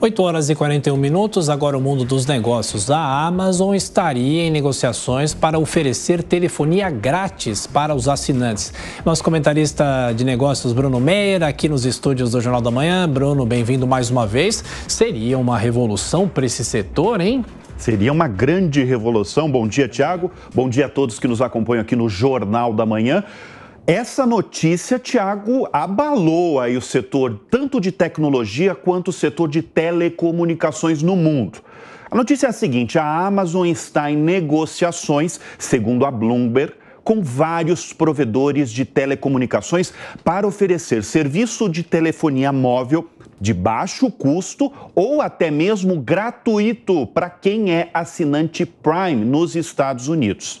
8 horas e 41 minutos, agora o mundo dos negócios. A Amazon estaria em negociações para oferecer telefonia grátis para os assinantes. Nosso comentarista de negócios, Bruno Meira, aqui nos estúdios do Jornal da Manhã. Bruno, bem-vindo mais uma vez. Seria uma revolução para esse setor, hein? Seria uma grande revolução. Bom dia, Tiago. Bom dia a todos que nos acompanham aqui no Jornal da Manhã. Essa notícia, Tiago, abalou aí o setor tanto de tecnologia quanto o setor de telecomunicações no mundo. A notícia é a seguinte: a Amazon está em negociações, segundo a Bloomberg, com vários provedores de telecomunicações para oferecer serviço de telefonia móvel de baixo custo ou até mesmo gratuito para quem é assinante Prime nos Estados Unidos.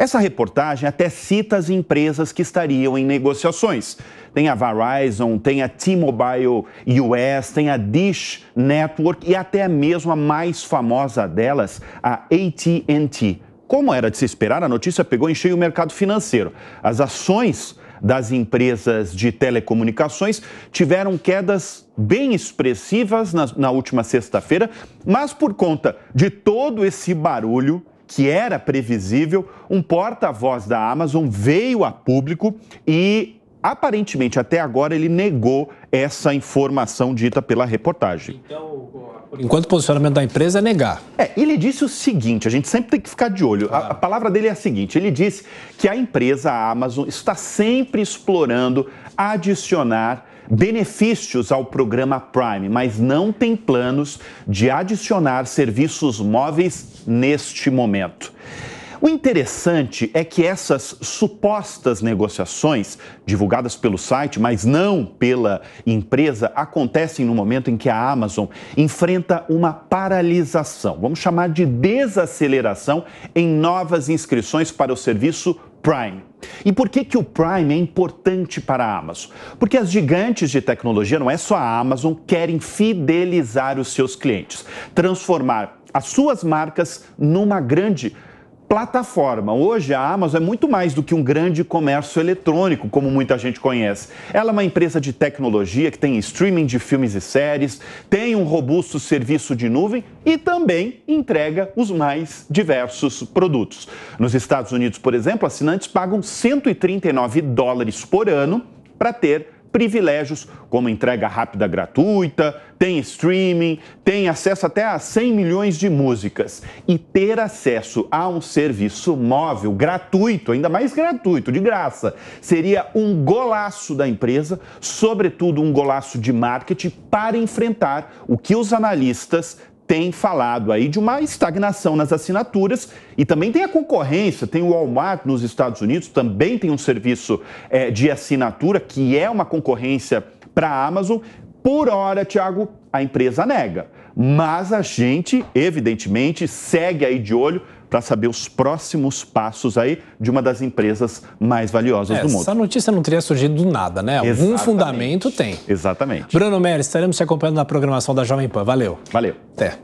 Essa reportagem até cita as empresas que estariam em negociações. Tem a Verizon, tem a T-Mobile US, tem a Dish Network e até mesmo a mais famosa delas, a AT&T. Como era de se esperar, a notícia pegou em cheio o mercado financeiro. As ações das empresas de telecomunicações tiveram quedas bem expressivas na, na última sexta-feira, mas por conta de todo esse barulho, que era previsível, um porta-voz da Amazon veio a público e aparentemente até agora ele negou essa informação dita pela reportagem. Então, enquanto o posicionamento da empresa é negar. É, ele disse o seguinte, a gente sempre tem que ficar de olho. Claro. A, a, palavra dele é a seguinte, ele disse que a empresa a Amazon está sempre explorando adicionar benefícios ao programa Prime, mas não tem planos de adicionar serviços móveis neste momento. O interessante é que essas supostas negociações, divulgadas pelo site, mas não pela empresa, acontecem no momento em que a Amazon enfrenta uma paralisação, vamos chamar de desaceleração, em novas inscrições para o serviço Prime. E por que, que o Prime é importante para a Amazon? Porque as gigantes de tecnologia, não é só a Amazon, querem fidelizar os seus clientes, transformar as suas marcas numa grande plataforma. Hoje a Amazon é muito mais do que um grande comércio eletrônico, como muita gente conhece. Ela é uma empresa de tecnologia que tem streaming de filmes e séries, tem um robusto serviço de nuvem e também entrega os mais diversos produtos. Nos Estados Unidos, por exemplo, assinantes pagam 139 dólares por ano para ter privilégios, como entrega rápida gratuita, tem streaming, tem acesso até a 100 milhões de músicas. E ter acesso a um serviço móvel gratuito, ainda mais gratuito, de graça, seria um golaço da empresa, sobretudo um golaço de marketing, para enfrentar o que os analistas tem falado aí de uma estagnação nas assinaturas e também tem a concorrência, tem o Walmart nos Estados Unidos, também tem um serviço é, de assinatura que é uma concorrência para a Amazon. Por hora, Tiago, a empresa nega. Mas a gente, evidentemente, segue aí de olho para saber os próximos passos aí de uma das empresas mais valiosas é, do mundo. Essa notícia não teria surgido do nada, né? Algum fundamento tem. Exatamente. Bruno Mello estaremos te acompanhando na programação da Jovem Pan. Valeu. Valeu. Até.